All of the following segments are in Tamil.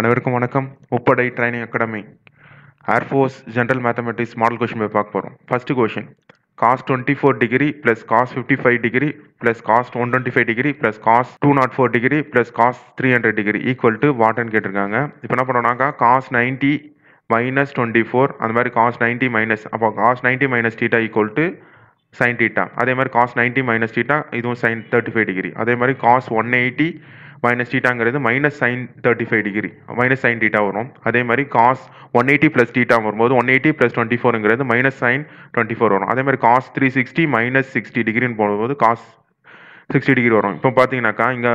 அனைவருக்கும் வணக்கம் முப்படை training academy air force general mathematics model question போய் பார்க்க போகிறோம் first question cos twenty four degree plus cos fifty five degree plus cos one twenty five degree plus cos two nought four degree plus cos three hundred degree equal to வாட்டன் கேட்டிருக்காங்க இப்போ என்ன பண்ணோம்னாக்கா cos ninety minus twenty four அந்த மாதிரி காஸ் நைன்ட்டி மைனஸ் அப்போ cos ninety minus theta equal to sine theta அதே மாதிரி காஸ் நைன்ட்டி மைனஸ் டீட்டா இதுவும் சைன் தேர்ட்டி ஃபைவ் டிகிரி அதே மாதிரி காஸ் ஒன் எயிட்டி மைனஸ் டீட்டாங்கிறது minus sine thirty five degree minus sine theta வரும் அதே மாதிரி cos one eighty plus theta வரும்போது ஒன் எயிட்டி ப்ளஸ் டுவெண்ட்டி ஃபோருங்கிறது மைனஸ் சைன் டுவெண்ட்டி ஃபோர் வரும் அதே மாதிரி cos three sixty minus sixty டிகிரின்னு போகும்போது காஸ் சிக்ஸ்டி டிகிரி வரும் இப்போ பார்த்தீங்கன்னாக்கா இங்கே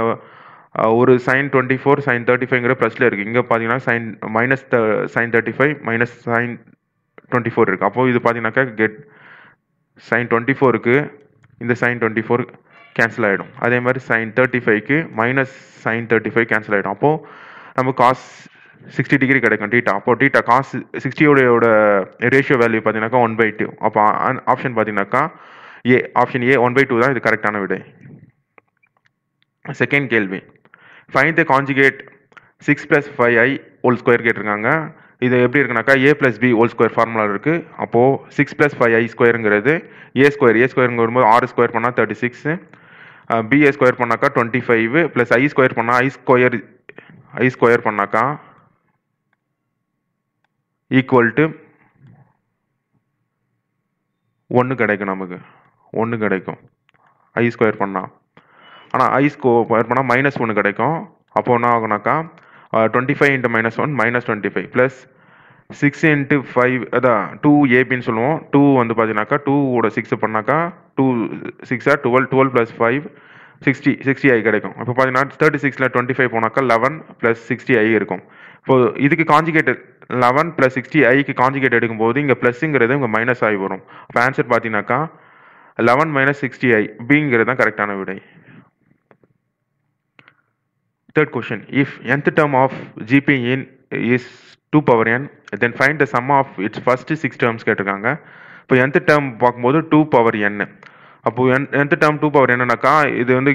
ஒரு sine twenty four sine thirty ஃபைவ்ங்கிற ப்ளஸ்ல இருக்குது இங்கே பார்த்தீங்கன்னா sign minus the sine thirty five minus sine twenty four இருக்குது அப்போது இது பார்த்தீங்கன்னாக்கா கெட் சைன் டுவெண்ட்டி ஃபோருக்கு இந்த சைன் டுவெண்ட்டி ஃபோர் கேன்சல் ஆகிடும் அதே மாதிரி சைன் தேர்ட்டி ஃபைவ்க்கு minus sine thirty five cancel ஆகிடும் அப்போது நம்ம காஸ் சிக்ஸ்டி டிகிரி கிடைக்கும் டீட்டா அப்போ டீட்டா காசு சிக்ஸ்டியோட ரேஷியோ வேல்யூ பார்த்தீங்கன்னாக்கா ஒன் பை டூ அப்போ ஆப்ஷன் பார்த்தீங்கன்னாக்கா A option A one by two தான் இது கரெக்டான விடை செகண்ட் கேள்வி find the conjugate six plus five I whole square கேட்டிருக்காங்க இது எப்படி இருக்குனாக்கா A plus B whole square formula இருக்குது அப்போது six plus five I ஸ்கொயருங்கிறது A square A ஸ்கொயருங்கிறது ஆறு ஸ்கொயர் பண்ணால் தேர்ட்டி சிக்ஸு பிஏ ஸ்கொயர் பண்ணாக்கா twenty five plus I square பண்ணால் ஐ ஸ்கொயர் ஐ ஸ்கொயர் பண்ணாக்கா ஈக்குவல் டு ஒன்று கிடைக்கும் நமக்கு ஒன்று கிடைக்கும் ஐ ஸ்கொயர் பண்ணால் ஆனால் ஐ ஸ்கொயர் பண்ணால் மைனஸ் ஒன்று கிடைக்கும் அப்போ என்ன ஆகுனாக்கா twenty five into minus one minus twenty five plus six into five அதான் டூ ஏபின்னு சொல்லுவோம் டூ வந்து பார்த்தீங்கன்னாக்கா டூவோட சிக்ஸ் பண்ணாக்கா டூ சிக்ஸாக twelve twelve plus five sixty sixty I கிடைக்கும் இப்போ பார்த்தீங்கன்னா தேர்ட்டி சிக்ஸில் டுவெண்ட்டி ஃபைவ் போனாக்கா லெவன் ப்ளஸ் சிக்ஸ்டி ஐ இருக்கும் இப்போ இதுக்கு காஞ்சிகேட் லெவன் ப்ளஸ் சிக்ஸ்டி ஐக்கு காஞ்சிகேட் எடுக்கும்போது இங்கே ப்ளஸ்ஸுங்கிறது இங்கே மைனஸ் ஆகி வரும் இப்போ ஆன்சர் பார்த்தீங்கன்னாக்கா லெவன் மைனஸ் சிக்ஸ்டி ஐ பிங்கிறது தான் கரெக்டான விடை third question if nth term of GP in is two power N then find the sum of its first six terms கேட்டிருக்காங்க இப்போ nth டேர்ம் பார்க்கும்போது டூ பவர் என் அப்போது என் எந்த டேம் டூ பவர் என்னன்னாக்கா இது வந்து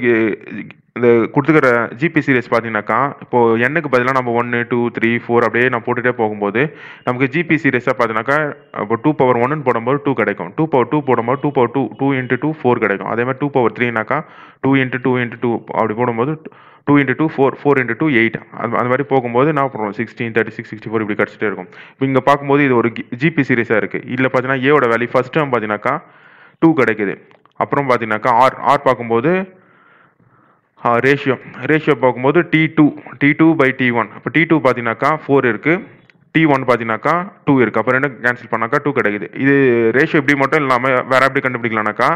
இந்த கொடுத்துக்கிற ஜிபி சீரியஸ் பார்த்தீங்கன்னாக்கா இப்போது எண்ணுக்கு பதிலாக நம்ம ஒன்று டூ த்ரீ ஃபோர் அப்படியே நம்ம போட்டுகிட்டே போகும்போது நமக்கு ஜிபி சீரியஸாக பார்த்தீங்கன்னாக்கா இப்போ டூ பவர் ஒன்னுன்னு போடும்போது டூ கிடைக்கும் டூ பவர் டூ போடும்போது two power two two into two four கிடைக்கும் அதே மாதிரி டூ பவர் த்ரீனாக்கா two into two into two அப்படி போடும்போது two into two four four into two eight அது அந்த மாதிரி போகும்போது நான் போடுவோம் sixteen thirty six sixty four இப்படி கிடச்சிட்டே இருக்கும் இப்போ இங்கே பார்க்கும்போது இது ஒரு ஜிபி சீரியஸாக இருக்குது இல்லை பார்த்தீங்கன்னா ஏவோட வேல்யூ ஃபஸ்ட் டைம் பார்த்தீங்கன்னாக்கா டூ கிடைக்குது அப்புறம் பார்த்தீங்கன்னாக்கா ஆர் ஆர் பார்க்கும்போது ரேஷியோ ரேஷியோ பார்க்கும்போது T two T two by T one இப்போ டி டூ பார்த்தீங்கன்னாக்கா ஃபோர் இருக்குது டி ஒன் பார்த்தீங்கன்னாக்கா டூ இருக்குது அப்புறம் என்ன கேன்சல் பண்ணாக்கா டூ கிடைக்குது இது ரேஷியோ இப்படி மட்டும் இல்லாமல் வேறு எப்படி கண்டுபிடிக்கலாம்னாக்கா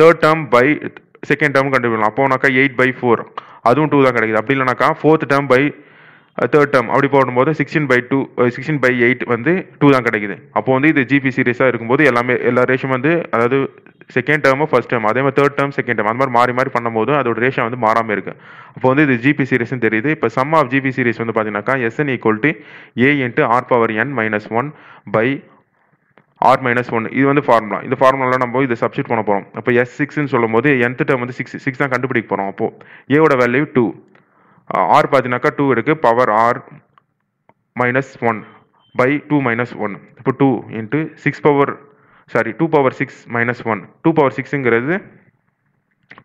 third term by second term கண்டுபிடிக்கலாம் அப்போனாக்கா எயிட் பை ஃபோர் அதுவும் டூ தான் கிடைக்குது அப்படி இல்லைனாக்கா fourth term by third term அப்படி போடும்போது sixteen by two sixteen by eight வந்து டூ தான் கிடைக்குது அப்போ வந்து இது ஜிபி சீரியஸாக இருக்கும்போது எல்லாமே எல்லா ரேஷியும் வந்து அதாவது செகண்ட் டேர்மோ ஃபஸ்ட் டேர்ம் அதே மாதிரி தேர்ட் டேர்ம் செகண்ட் டேர்ம் அந்த மாதிரி மாறி மாறி பண்ணும்போது அதோட ரேஷன் வந்து மாறாமல் இருக்குது அப்போ வந்து இது ஜிபி சீரியஸ்னு தெரியுது இப்போ சம் ஆஃப் ஜிபி சீரியஸ் வந்து பார்த்தீங்கன்னாக்கா S N equal to A into R power N minus one by R minus one இது வந்து ஃபார்முலா இந்த ஃபார்முலாவில் நம்ம இதை சப்ஸ்டியூட் பண்ண போகிறோம் அப்போ எஸ் சிக்ஸ்னு சொல்லும்போது என்த் டேர்ம் வந்து சிக்ஸ் சிக்ஸ் தான் கண்டுபிடிக்க போகிறோம் அப்போது ஏவோட வேல்யூ டூ ஆர் பார்த்தீங்கனாக்கா டூ இருக்குது power R minus one by two minus one இப்போ two into six power sorry two power six minus one two power சிக்ஸுங்கிறது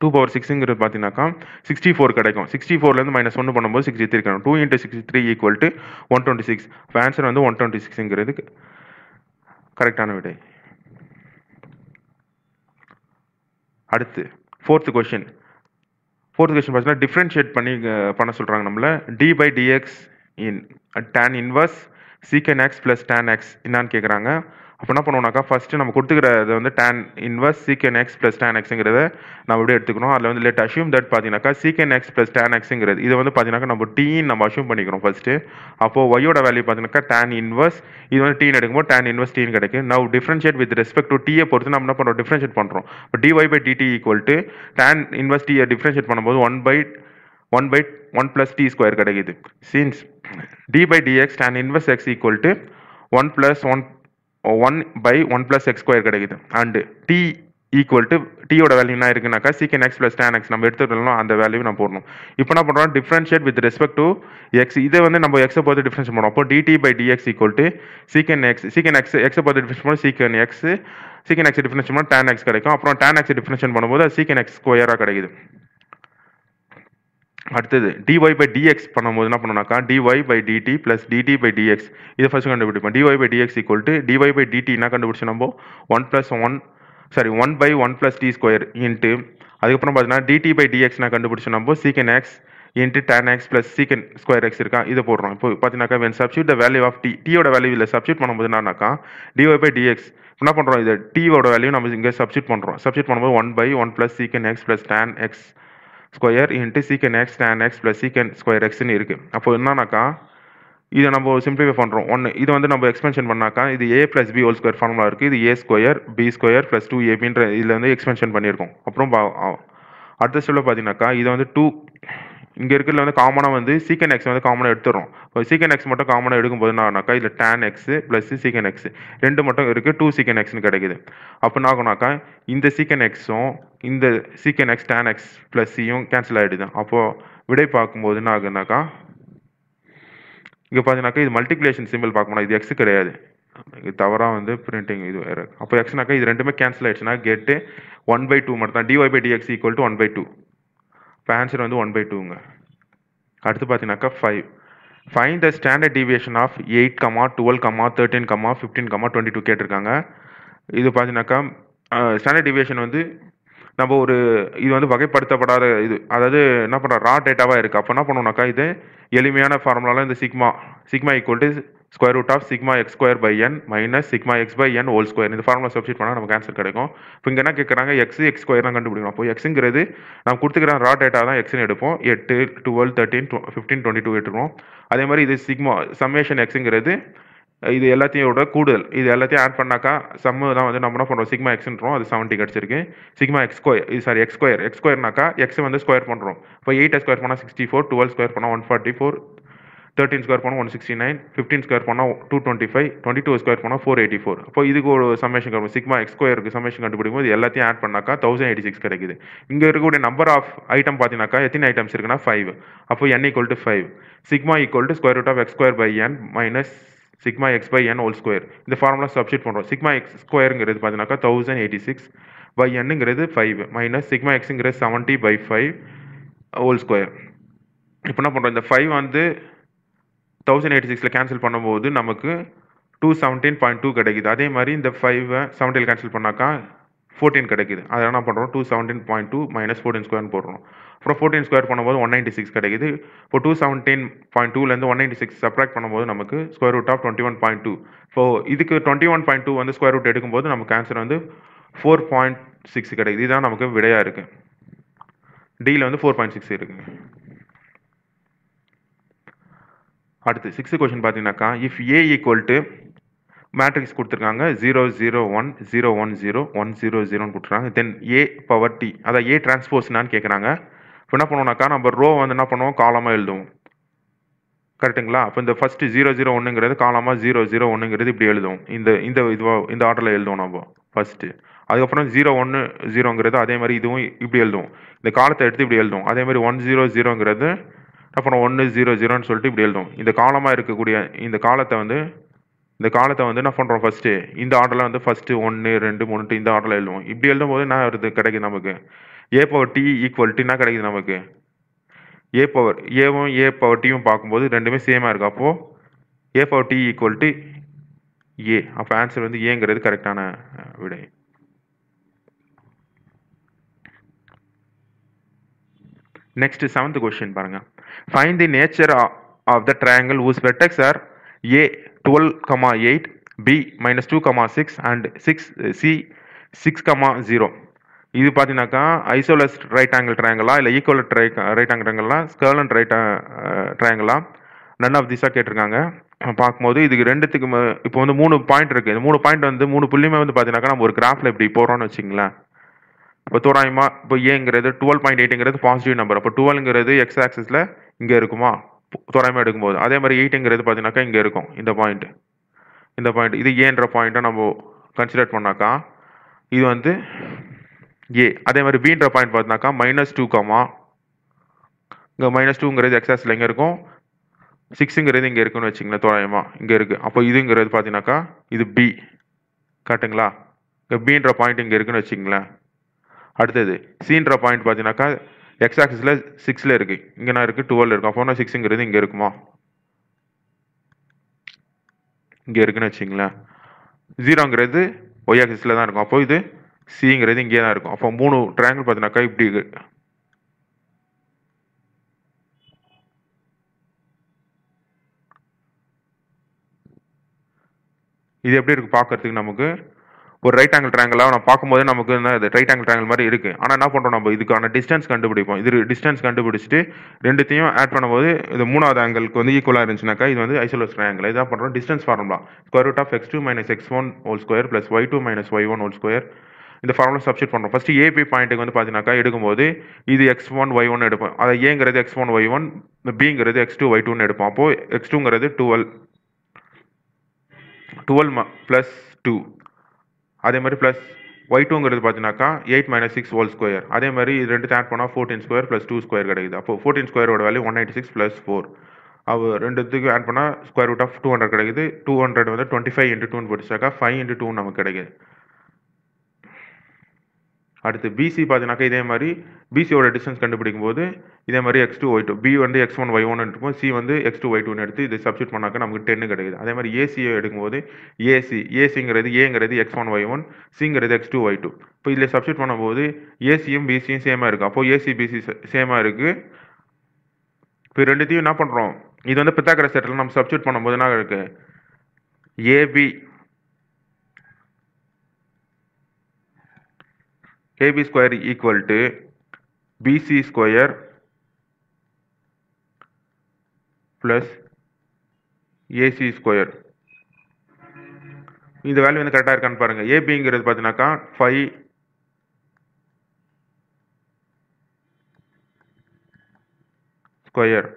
டூ பவர் சிக்ஸுங்கிறது பார்த்தீங்கன்னாக்கா சிக்ஸ்டி ஃபோர் கிடைக்கும் சிக்ஸ்டி ஃபோர்லேருந்து மைனஸ் ஒன்று பண்ணும்போது சிக்ஸ்டி த்ரீ கிடைக்கும் two into sixty three equal to one twenty six answer வந்து ஒன் டுவெண்ட்டி சிக்ஸுங்கிறது கரெக்டான விடை அடுத்து ஃபோர்த்து கொஷின் ஃபோர்த் கொஸ்டின் பார்த்தீங்கன்னா டிஃப்ரென்ஷியேட் பண்ணி பண்ண சொல்கிறாங்க நம்மள D by D X in tan inverse secant X plus tan X என்னான்னு கேட்குறாங்க அப்போ என்ன பண்ணுவோம்னாக்கா ஃபஸ்ட்டு நம்ம கொடுத்துக்கிற வந்து tan inverse secant X plus tan எக்ஸுங்கிறத நம்ம அப்படியே எடுத்துக்கணும் அதில் வந்து லெட் அஷ்யூம் தட் பார்த்தீங்கன்னாக்கா சீக்கன் எக்ஸ் ப்ளஸ் டேன் எக்ஸுங்கிறது இது வந்து பார்த்தீங்கன்னா நம்ம டீன் நம்ம அஷ்யூம் பண்ணிக்கிறோம் ஃபஸ்ட்டு அப்போது ஒய்யோட வேல்யூ பார்த்தீங்கன்னாக்கா டேன் இன்வர்ஸ் இது வந்து டீன் எடுக்கும்போது டேன் இன்வர்ஸ் டீன் கிடைக்கும் now differentiate with respect to டீயை பொறுத்து நம்ம என்ன பண்ணுறோம் டிஃப்ரென்ஷியேட் பண்ணுறோம் இப்போ D Y by D T equal to tan inverse டீயை டிஃப்ரென்ஷியேட் பண்ணும்போது one by one by one plus T square கிடைக்குது since T by D X tan inverse X equal to one plus one one by one plus X square கிடைக்குது அண்டு டி ஈக்குவல் டு டீயோட வேல்யூ என்ன இருக்குனாக்கா சீக்கன் எக்ஸ் ப்ளஸ் டேன் எக்ஸ் நம்ம எடுத்துட்டோம்னா அந்த வேல்யூ நம்ம போடணும் இப்போ என்ன பண்ணுறோம் differentiate with respect to X இதை வந்து நம்ம எக்ஸை பொறுத்து டிஃப்ரென்ஸ் பண்ணுவோம் அப்போ D T by D X equal to secant X secant X எக்ஸை பொறுத்து டிஃப்ரென்ஸ் பண்ணுவோம் secant X secant X difference பண்ணால் டேன் எக்ஸ் கிடைக்கும் அப்புறம் டேன் எக்ஸ் டிஃப்ரென்ஷன் பண்ணும்போது சீக்கன் எக்ஸ் ஸ்கொயராக கிடைக்குது அடுத்தது டிஒய் பை டிஎக்ஸ் பண்ணும்போது என்ன பண்ணோம்னாக்கா D Y by D T plus D T by D X இதை ஃபஸ்ட்டு கண்டுபிடிப்போம் D Y by D X equal to D Y by D T என்ன கண்டுபிடிச்சு நம்ம one plus one sorry one by one plus T square into அதுக்கப்புறம் பார்த்தீங்கன்னா டிடி பை டிஎக்ஸ் நான் கண்டுபிடிச்சோம் நம்ம secant X into tan X plus secant square X இருக்கா இதை போடுறோம் இப்போ பார்த்தீங்கன்னாக்கா when substitute the value of T டீயோட வேல்யூ இல்லை சப்ஸ்டியூட் பண்ணும்போது என்னன்னாக்கா டிஒய் பை டிஎக்ஸ் என்ன பண்ணுறோம் இது டீயோட வேல்யூ நம்ம இங்கே சப்ஸ்டியூட் பண்ணுறோம் சப்ஸ்டியூட் பண்ணும்போது one by one plus secant X plus tan X square into secant X tan X plus secant square எக்ஸ்னு இருக்குது அப்போ என்னன்னாக்கா இதை நம்ம சிம்பிளிஃபை பண்ணுறோம் ஒன்று இது வந்து நம்ம எக்ஸ்பென்ஷன் பண்ணாக்கா இது A plus B whole square formula இருக்குது இது A square B square plus two ஏபின்ற இதில் வந்து எக்ஸ்பென்ஷன் பண்ணியிருக்கோம் அப்புறம் அடுத்த சொல்ல பார்த்தீங்கன்னாக்கா இதை வந்து டூ இங்கே இருக்கிறதுல வந்து காமனாக வந்து சீக்கன் எக்ஸ் வந்து காமனாக எடுத்துடுறோம் இப்போ சீக்கன் எக்ஸ் மட்டும் காமனாக எடுக்கும்போது நானாக்கா இதில் tan X plus secant X ரெண்டு மட்டும் இருக்குது டூ சீக்கன் எக்ஸ்னு கிடைக்குது அப்போ நாக்குனாக்கா இந்த சீக்கன் எக்ஸும் இந்த secant X tan X plus சியும் கேன்சல் ஆகிடுது அப்போது விடை பார்க்கும்போது என்ன ஆகுனாக்கா இங்கே பார்த்தீங்கன்னாக்கா இது மல்டிபிளேஷன் சிம்பிள் பார்க்கணும் இது எக்ஸ் கிடையாது இது தவறாக வந்து பிரிண்டிங் இது வேறு அப்போ எக்ஸ்னாக்கா இது ரெண்டுமே கேன்சல் ஆயிடுச்சுன்னா கேட்டு ஒன் பை டூ மட்டும் தான் D Y by D X equal to one by two இப்போ ஆன்சர் வந்து ஒன் பை டூங்க அடுத்து பார்த்தீங்கன்னாக்கா five find the standard deviation of eight comma twelve comma thirteen comma fifteen comma twenty two கேட்டிருக்காங்க இது பார்த்தீங்கன்னாக்கா ஸ்டாண்டர்ட் டிவியேஷன் வந்து நம்ம ஒரு இது வந்து வகைப்படுத்தப்படாத இது அதாவது என்ன பண்ணுறோம் ரா டேட்டாவாக இருக்குது அப்போ என்ன பண்ணுவோம்னாக்கா இது எளிமையான ஃபார்முலாவில் இந்த sigma sigma equal to square root of sigma X square by N minus sigma X by N whole square இந்த ஃபார்முலா சப்ஸ்டிட் பண்ணால் நமக்கு ஆன்சர் கிடைக்கும் இப்போ இங்கே என்ன கேட்குறாங்க எக்ஸ் எக்ஸ் ஸ்கொயர் தான் கண்டுபிடிக்கணும் அப்போ எக்ஸுங்கிறது நம்ம கொடுத்துக்கிற ரா டேட்டா தான் எக்ஸ்னு எடுப்போம் எட்டு twelve thirteen fifteen twenty two எடுத்துருவோம் அதே மாதிரி இது சிக்மா சம்மேஷன் எக்ஸுங்கிறது இது எல்லாத்தையோட கூடுதல் இது எல்லாத்தையும் ஆட் பண்ணாக்கா சம்மு தான் வந்து நம்ம என்ன பண்ணுறோம் சிக்மா எக்ஸ்ன்றோம் அது செவன்ட்டி கிடச்சிருக்கு சிக்மா எக்ஸ் ஸ்கொயர் இது சாரி எக்ஸ் ஸ்கொயர் எக்ஸ் ஸ்கொயர்னாக்கா எக்ஸ் வந்து ஸ்கொயர் பண்ணுறோம் இப்போ எயிட் ஸ்கொயர் பண்ணால் சிக்ஸ்டி ஃபோர் டுவெல் ஸ்கொயர் பண்ணால் one forty four thirteen square பண்ணால் one sixty nine fifteen square பண்ணால் two twenty five twenty two square பண்ணால் ஃபோர் எயிட்டி ஃபோர் அப்போ இதுக்கு ஒரு சம்மேஷன் கிடைக்கும் சிக்மா எக்ஸ் ஸ்கொயருக்கு கண்டுபிடிக்கும் போது எல்லாத்தையும் ஆட் பண்ணாக்கா தௌசண்ட் எயிட்டி சிக்ஸ் கிடைக்குது இங்கே இருக்கக்கூடிய நம்பர் ஆஃப் ஐட்டம் பார்த்தீங்கன்னாக்கா எத்தனை ஐட்டம்ஸ் இருக்குன்னா ஃபைவ் அப்போ n equal to five sigma equal to square root of x square by N minus sigma X by N whole square இந்த ஃபார்முலா சப்ஸ்டியூட் பண்ணுறோம் சிக்மா எக்ஸ் ஸ்கொயருங்கிறது பார்த்தீங்கன்னாக்கா தௌசண்ட் எயிட்டி சிக்ஸ் பை என்னுங்கிறது ஃபைவ் மைனஸ் சிக்மா எக்ஸுங்கிறது seventy by five whole square இப்போ என்ன பண்ணுறோம் இந்த ஃபைவ் வந்து தௌசண்ட் எயிட்டி சிக்ஸில் கேன்சல் பண்ணும்போது நமக்கு டூ செவன்டீன் பாயிண்ட் டூ கிடைக்குது அதே மாதிரி இந்த ஃபைவை செவன்டீன் கேன்சல் பண்ணாக்கா ஃபோர்டீன் கிடைக்குது அதை என்ன பண்ணுறோம் two seventeen point two minus fourteen ஸ்கொயர்னு போடுறோம் அப்புறம் ஃபோர்டீன் ஸ்கொயர் பண்ணும்போது ஒன் நைன்ட்டி சிக்ஸ் கிடைக்குது இப்போ டூ செவன்டீன் பாயிண்ட் டூலேருந்து ஒன் நைன்ட்டி சிக்ஸ் சப்ராக்ட் பண்ணும்போது நமக்கு square root of twenty one point two so இதுக்கு டுவெண்ட்டி ஒன் பாயிண்ட் டூ வந்து ஸ்கொயர் ரூட் எடுக்கும்போது நமக்கு ஆன்சர் வந்து ஃபோர் பாயிண்ட் சிக்ஸ் கிடைக்குது இதுதான் நமக்கு விடையாக இருக்குது டியில் வந்து ஃபோர் பாயிண்ட் சிக்ஸ் இருக்குது அடுத்து சிக்ஸ்த் கொஷின் பார்த்தீங்கன்னாக்கா if A equal to matrix கொடுத்துருக்காங்க zero zero one zero one zero one zero ஜீரோன்னு கொடுத்துருக்காங்க தென் ஏ பவர் டி அதான் ஏ டிரான்ஸ்போஸ்னான்னு கேட்குறாங்க இப்போ என்ன பண்ணுவோம்னாக்கா நம்ம ரோ வந்து என்ன பண்ணுவோம் காலமாக எழுதுவோம் கரெக்டுங்களா அப்போ இந்த ஃபஸ்ட்டு ஜீரோ ஜீரோ ஒன்றுங்கிறது காலமாக ஜீரோ ஜீரோ ஒன்றுங்கிறது இப்படி எழுதுவோம் இந்த இந்த இதுவாக இந்த ஆர்டரில் எழுதுவோம் நம்ம ஃபஸ்ட்டு அதுக்கப்புறம் ஜீரோ ஒன்று ஜீரோங்கிறது அதே மாதிரி இதுவும் இப்படி எழுதுவோம் இந்த காலத்தை எடுத்து இப்படி எழுதுவோம் அதே மாதிரி ஒன் ஜீரோ ஜீரோங்கிறது அப்புறம் ஒன்று ஜீரோ ஜீரோன்னு சொல்லிட்டு இப்படி எழுதும் இந்த காலமாக இருக்கக்கூடிய இந்த காலத்தை வந்து இந்த காலத்தை வந்து என்ன பண்ணுறோம் ஃபஸ்ட்டு இந்த ஆர்டரில் வந்து ஃபஸ்ட்டு ஒன்று ரெண்டு மூணுட்டு இந்த ஆர்டரில் எழுதுவோம் இப்படி எழுதும் போது என்ன வருது கிடைக்குது நமக்கு ஏ பவர் டி ஈக்குவல் கிடைக்குது நமக்கு ஏ பவர் ஏவும் ஏ பவர் டியும் பார்க்கும்போது ரெண்டுமே சேமாக இருக்குது அப்போது A power t equal A அப்போ ஆன்சர் வந்து ஏங்கிறது கரெக்டான விடை நெக்ஸ்ட் செவன்த் கொஸ்டின் பாருங்கள் Find the nature of the triangle whose vertex are A 12,8 B minus 2,6 and 6 C 6,0 இது பார்த்தீங்கன்னாக்கா ஐசோலஸ் ரைட் ஆங்கிள் ட்ரையாங்கலா இல்லை ஈக்குவல் ட்ரை ரைட் ஆங்கிள் ட்ரையாங்கிளா ஸ்கர்லன் ரைட் ட்ரையாங்கலா நன் ஆஃப் திஸாக கேட்டிருக்காங்க பார்க்கும்போது இதுக்கு ரெண்டுத்துக்கு இப்போ வந்து மூணு பாயிண்ட் இருக்குது இந்த மூணு பாயிண்ட் வந்து மூணு புள்ளியுமே வந்து பார்த்தீங்கன்னாக்கா நம்ம ஒரு கிராஃபில் இப்படி போகிறோம்னு வச்சிங்களேன் இப்போ தோராயமாக இப்போ ஏங்கிறது டுவெல் பாயிண்ட் எயிட்டுங்கிறது பாசிட்டிவ் நம்பர் அப்போ டுவெல்ங்கிறது எக்ஸ் ஆக்சஸில் இங்கே இருக்குமா தோராயமாக எடுக்கும்போது அதே மாதிரி எயிட்டுங்கிறது பார்த்தீங்கன்னாக்கா இங்கே இருக்கும் இந்த பாயிண்ட் இந்த பாயிண்ட் இது ஏன்ற பாயிண்ட்டை நம்ம கன்சிடர் பண்ணாக்கா இது வந்து ஏ அதே மாதிரி பின்ற பாயிண்ட் பார்த்தினாக்கா மைனஸ் டூ காமா இங்கே மைனஸ் டூங்கிறது எக்ஸாஸில் எங்கே இருக்கும் சிக்ஸுங்கிறது இங்கே இருக்குன்னு வச்சுங்களேன் தோராயமாக இங்கே இருக்குது அப்போ இதுங்கிறது பார்த்தீங்கன்னாக்கா இது பி கரெக்டுங்களா இங்கே பின்ற பாயிண்ட் இங்கே இருக்குன்னு வச்சுங்களேன் அடுத்தது சீன்ற பாயிண்ட் பார்த்தீங்கன்னாக்கா எக்ஸ் ஆக்சிஸில் சிக்ஸில் இருக்குது இங்கே நான் இருக்குது டுவெல் இருக்கும் அப்போனா சிக்ஸுங்கிறது இங்கே இருக்குமா இங்கே இருக்குன்னு வச்சிங்களேன் ஜீரோங்கிறது ஒய் ஆக்சிஸில் தான் இருக்கும் அப்போ இது சிங்கிறது இங்கே தான் இருக்கும் அப்போ மூணு ட்ரையாங்கிள் பார்த்தினாக்கா இப்படி இது எப்படி இருக்குது பார்க்குறதுக்கு நமக்கு ஒரு ரைட் ஆங்கிள் ட்ராங்கிளாக நான் பார்க்கும்போது நமக்கு என்ன இது ரைட் ஆங்கிள் ட்ராங்கிள் மாதிரி இருக்குது ஆனால் என்ன பண்ணுறோம் நம்ம இதுக்கான டிஸ்டன்ஸ் கண்டுபிடிப்போம் இது டிஸ்டன்ஸ் கண்டுபிடிச்சிட்டு ரெண்டுத்தையும் ஆட் பண்ணும்போது இது மூணாவது ஆங்கிளுக்கு வந்து ஈக்குவலாக இருந்துச்சுனாக்கா இது வந்து ஐசோலோஸ் ட்ராங்கிள் இதாக பண்ணுறோம் distance formula square root of x two minus x one whole square plus y two minus y one whole square இந்த ஃபார்முலா சப்ஸ்டியூட் பண்ணுறோம் ஃபஸ்ட்டு ஏபி பாயிண்ட்டுக்கு வந்து பார்த்தீங்கனாக்கா எடுக்கும்போது இது எக்ஸ் ஒன் ஒய் ஒன் எடுப்போம் அதை ஏங்கிறது எக்ஸ் ஒன் ஒய் ஒன் பிங்கிறது எக்ஸ் டூ ஒய் டூன்னு எடுப்போம் அப்போது எக்ஸ் டூங்கிறது டுவெல் டுவெல் ப்ளஸ் டூ அதே மாதிரி ப்ளஸ் ஒய் டூங்கிறது பார்த்தீங்கன்னாக்கா eight minus six whole square அதே மாதிரி இது ரெண்டு ஆட் பண்ணால் fourteen square plus two square கிடைக்குது அப்போ ஃபோர்டீன் ஸ்கொயரோட value one ninety six plus four அவர் ரெண்டுத்துக்கு ஆட் பண்ணால் square root of two hundred கிடைக்குது டூ ஹண்ட்ரட் வந்து டுவெண்ட்டி ஃபைவ் இன்ட்டு டூன்னு போட்டுச்சாக்கா ஃபைவ் இன்ட்டு டூ நமக்கு கிடைக்குது அடுத்து பிசி பார்த்தீங்கன்னாக்கா இதே மாதிரி பிசியோட டிஸ்டன்ஸ் கண்டுபிடிக்கும் போது இதே மாதிரி x two y two B வந்து எக்ஸ் ஒன் ஒய் ஒன் இருக்கும் சி வந்து எக்ஸ் டூ ஒய் டூன்னு எடுத்து இது சப்ஸ்டியூட் பண்ணாக்க நமக்கு டென்னு கிடைக்குது அதே மாதிரி ஏசியை எடுக்கும்போது ஏசி ஏசிங்கிறது ஏங்கிறது எக்ஸ் ஒன் ஒய் ஒன் சிங்கிறது எக்ஸ் டூ ஒய் டூ இப்போ இதில் சப்ஸ்டியூட் பண்ணும்போது ஏசியும் பிசியும் சேமாக இருக்குது அப்போது ஏசி பிசி சேமாக இருக்குது இப்போ ரெண்டுத்தையும் என்ன பண்ணுறோம் இது வந்து பித்தாக்கிற செட்டில் நம்ம சப்ஸ்டியூட் பண்ணும்போது என்ன இருக்குது AB AB square equal to BC square plus AC square இந்த வேல்யூ வந்து கரெக்டாக இருக்கான்னு பாருங்கள் ஏபிங்கிறது பார்த்தீங்கன்னாக்கா ஃபைவ் ஸ்கொயர்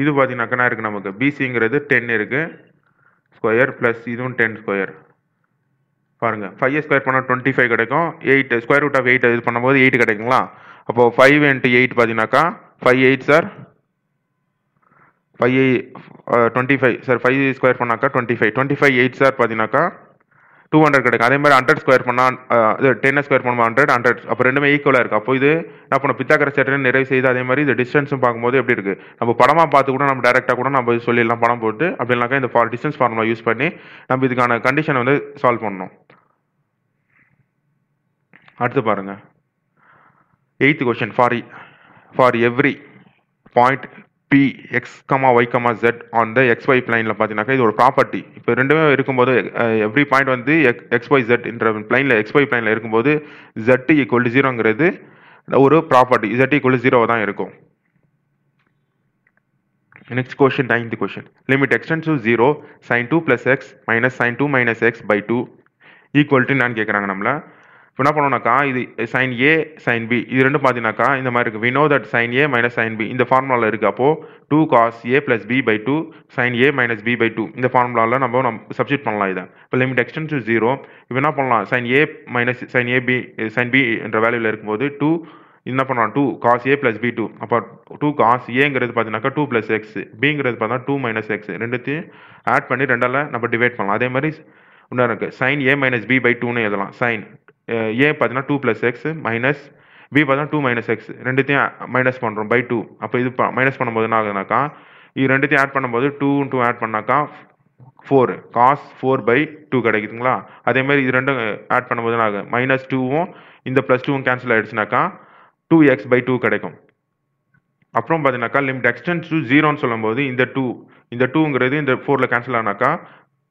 இது பார்த்தீங்கன்னாக்கா இருக்குது நமக்கு பிசிங்கிறது டென் இருக்குது ஸ்கொயர் ப்ளஸ் இதுவும் டென் ஸ்கொயர் பாருங்கள் ஃபைவ் ஸ்கொயர் square பண்ணா ஃபைவ் கிடைக்கும் eight square root of eight இது பண்ணும்போது எயிட் கிடைக்குங்களா அப்போது ஃபைவ் இன்ட்டு எயிட் பார்த்தீங்கன்னாக்கா five eight sir five eight twenty five sir five square பண்ணாக்கா twenty five twenty five eight sir பார்த்தீங்கன்னாக்கா டூ ஹண்ட்ரட் கிடைக்கும் அதே மாதிரி ஹண்ட்ரட் ஸ்கொயர் பண்ணால் இது டென் ஸ்கொயர் பண்ணுவோம் ஹண்ட்ரட் ஹண்ட்ரட் அப்போ ரெண்டுமே ஈக்குவலாக இருக்குது அப்போ இது நான் பண்ண பித்தாக்கர சேட்டர்னு நிறைவு செய்து அதே மாதிரி இது டிஸ்டன்ஸும் பார்க்கும்போது எப்படி இருக்குது நம்ம படமாக பார்த்து கூட நம்ம டேரெக்டாக கூட நம்ம சொல்லிடலாம் படம் போட்டு அப்படின்னாக்கா இந்த ஃபார் டிஸ்டன்ஸ் ஃபார்முலா யூஸ் பண்ணி நம்ம இதுக்கான கண்டிஷனை வந்து சால்வ் பண்ணணும் அடுத்து பாருங்கள் eighth question for for every point P x comma y comma z on the x y பிளைனில் பார்த்தீங்கன்னாக்கா இது ஒரு ப்ராப்பர்ட்டி இப்போ ரெண்டுமே இருக்கும்போது எவ்ரி பாயிண்ட் வந்து எக் எக்ஸ் ஒய் ஜெட் என்ற பிளைனில் எக்ஸ் ஒய் பிளைனில் இருக்கும்போது ஜெட் ஈக்குவல் டு ஜீரோங்கிறது ஒரு ப்ராப்பர்ட்டி ஜெட் ஈக்குவல் ஜீரோ தான் இருக்கும் next question ninth question limit x tends to zero sine two plus x minus sine two minus x by two equal to நான் கேட்குறாங்க நம்மளை இப்போ என்ன பண்ணோம்னாக்கா இது சைன் ஏ சைன் பி இது ரெண்டும் பார்த்தீங்கன்னாக்கா இந்த மாதிரி இருக்குது we know that sine A minus sine B இந்த ஃபார்முலாவில் இருக்குது அப்போது two cos A plus B by two sine A minus B by two இந்த ஃபார்முலாவில் நம்ம நம்ம சப்ஜெக்ட் பண்ணலாம் இதை இப்போ லிமிட் எக்ஸ்டன் ஜீரோ இப்போ என்ன பண்ணலாம் sine A minus sine A B sine B என்ற வேல்யூவில் இருக்கும்போது டூ என்ன பண்ணலாம் two cos A plus B two அப்போ டூ காஸ் ஏங்கிறது பார்த்தீங்கன்னாக்கா டூ ப்ளஸ் எக்ஸ் பிங்கிறது பார்த்தீங்கன்னா டூ மைனஸ் எக்ஸ் ரெண்டுத்தையும் ஆட் பண்ணி ரெண்டால் நம்ம டிவைட் பண்ணலாம் அதே மாதிரி இன்னும் இருக்குது sine A minus B by டூன்னு எழுதலாம் சைன் ஏ பார்த்தீங்கன்னா two plus x minus B பார்த்தீங்கன்னா டூ மைனஸ் எக்ஸ் ரெண்டுத்தையும் மைனஸ் பண்ணுறோம் பை டூ அப்போ இது மைனஸ் பண்ணும்போது என்ன ஆகுதுனாக்கா இது ரெண்டுத்தையும் ஆட் பண்ணும்போது டூ டூ ஆட் பண்ணாக்கா four cos four by two கிடைக்குதுங்களா அதேமாதிரி இது ரெண்டும் ஆட் பண்ணும்போது என்ன ஆகும் மைனஸ் டூவும் இந்த ப்ளஸ் டூவும் கேன்சல் ஆகிடுச்சுனாக்கா டூ எக்ஸ் பை டூ கிடைக்கும் அப்புறம் பார்த்தீங்கன்னாக்கா லிமிட் எக்ஸ்டென்ஸ் டூ ஜீரோன்னு சொல்லும்போது இந்த டூ இந்த டூங்கிறது இந்த ஃபோரில் கேன்சல் ஆனாக்கா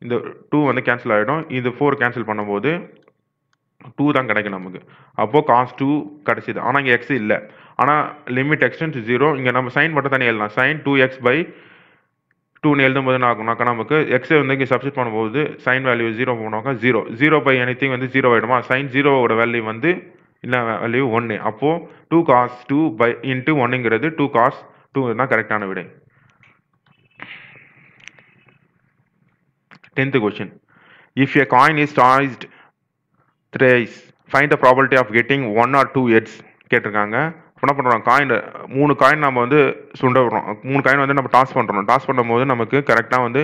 இந்த டூ வந்து கேன்சல் ஆகிடும் இந்த ஃபோர் கேன்சல் பண்ணும்போது டூ தான் கிடைக்கும் நமக்கு அப்போது காஸ் டூ கிடச்சிது ஆனால் இங்கே எக்ஸ் இல்லை ஆனால் லிமிட் எக்ஸ்டென்ஸ் ஜீரோ இங்கே நம்ம சைன் மட்டும் தனியாக எழுதலாம் சைன் டூ எக்ஸ் பை டூன்னு எழுதும்போது என்ன ஆகும்னாக்கா நமக்கு எக்ஸை வந்து இங்கே சப்ஸ்ட் பண்ணும்போது சைன் வேல்யூ ஜீரோ போனாக்கா ஜீரோ ஜீரோ பை எனி வந்து ஜீரோ ஆகிடுமா சைன் ஜீரோவோட வேல்யூ வந்து இல்லை வேல்யூ ஒன்று அப்போது two cos two by into ஒன்றுங்கிறது டூ காஸ் டூ தான் கரெக்டான விடை tenth question if a coin is tossed thrice find the probability of getting one or two heads கேட்டிருக்காங்க என்ன பண்ணுறோம் காயின் மூணு காயின் நம்ம வந்து சுண்ட விடுறோம் மூணு காயின் வந்து நம்ம டாஸ் பண்ணுறோம் டாஸ் பண்ணும்போது நமக்கு கரெக்டாக வந்து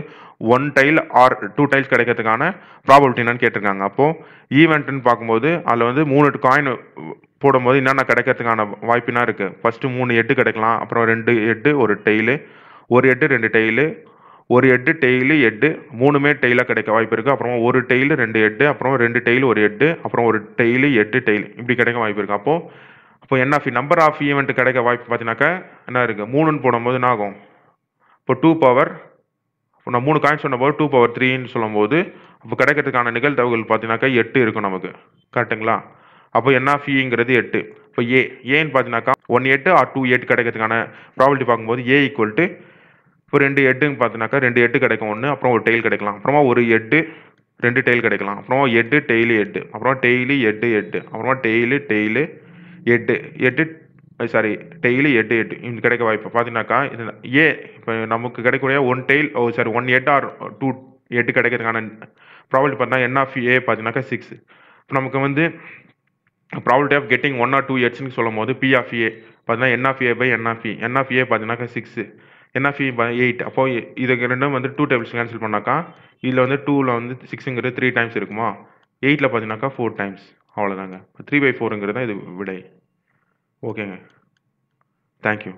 one tail or two tails கிடைக்கிறதுக்கான ப்ராபபிலிட்டி என்னன்னு கேட்டிருக்காங்க அப்போது ஈவெண்ட்னு பார்க்கும்போது அதில் வந்து மூணு காயின் போடும்போது என்னென்ன கிடைக்கிறதுக்கான வாய்ப்புனா இருக்குது ஃபஸ்ட்டு மூணு எட்டு கிடைக்கலாம் அப்புறம் ரெண்டு எட்டு ஒரு டெய்லு ஒரு எட்டு ரெண்டு டெய்லு ஒரு எட்டு டெய்லு எட்டு மூணுமே டெய்லாக கிடைக்க வாய்ப்பு இருக்குது அப்புறம் ஒரு டெய்லு ரெண்டு எட்டு அப்புறம் ரெண்டு டெய்லு ஒரு எட்டு அப்புறம் ஒரு டெய்லு எட்டு டெய்லு இப்படி கிடைக்க வாய்ப்பு இருக்குது அப்போது அப்போ என்ன ஆஃப் நம்பர் ஆஃப் ஈவெண்ட் கிடைக்க வாய்ப்பு பார்த்தீங்கன்னாக்கா என்ன இருக்குது மூணுன்னு போடும்போது என்ன ஆகும் இப்போ டூ பவர் இப்போ நான் மூணு காயின் சொன்னபோது டூ பவர் த்ரீன்னு சொல்லும்போது அப்போ கிடைக்கிறதுக்கான நிகழ்த்தவுகள் பார்த்தீங்கன்னாக்கா எட்டு இருக்கும் நமக்கு கரெக்டுங்களா அப்போ என்ன ஃபீங்கிறது எட்டு இப்போ ஏ ஏன்னு பார்த்தீங்கன்னாக்கா ஒன் எட்டு ஆர் டூ எட்டு கிடைக்கிறதுக்கான ப்ராபிலிட்டி பார்க்கும்போது ஏ ஈக்குவல் டு இப்போ ரெண்டு ஹெட்டுன்னு பார்த்தினாக்கா ரெண்டு ஹெட்டு கிடைக்கும் ஒன்று அப்புறம் ஒரு டெய்ல் கிடைக்கலாம் அப்புறமா ஒரு ஹெட்டு ரெண்டு டெய்ல் கிடைக்கலாம் அப்புறமா எட்டு டெய்லி எட்டு அப்புறம் டெய்லி எட்டு எட்டு அப்புறமா டெய்லி டெய்லு எட்டு எட்டு சாரி டெய்லி எட்டு எட்டு இது கிடைக்க வாய்ப்பு பார்த்தீங்கன்னாக்கா இது ஏ இப்போ நமக்கு கிடைக்கக்கூடிய one tail o sorry one head or two head கிடைக்கிறதுக்கான ப்ராபிலிட்டி பார்த்தா என் ஆஃப் ஏ பார்த்தீங்கன்னாக்கா சிக்ஸ் இப்போ நமக்கு வந்து probability of getting one or two எட்ஸ்னு சொல்லும் போது பி ஆஃப் ஏ பார்த்தீங்கன்னா n of A by n of E n of A பார்த்தீங்கன்னாக்கா சிக்ஸு என்ன ஃபீ பை எயிட் அப்போது இதுக்கு ரெண்டும் வந்து டூ டேபிள்ஸ் கேன்சல் பண்ணாக்கா இதில் வந்து டூவில் வந்து சிக்ஸுங்கிறது த்ரீ டைம்ஸ் இருக்குமா எயிட்டில் பார்த்தீங்கன்னாக்கா ஃபோர் டைம்ஸ் அவ்வளோதாங்க த்ரீ பை ஃபோருங்கிறது தான் இது விடை ஓகேங்க தேங்க்யூ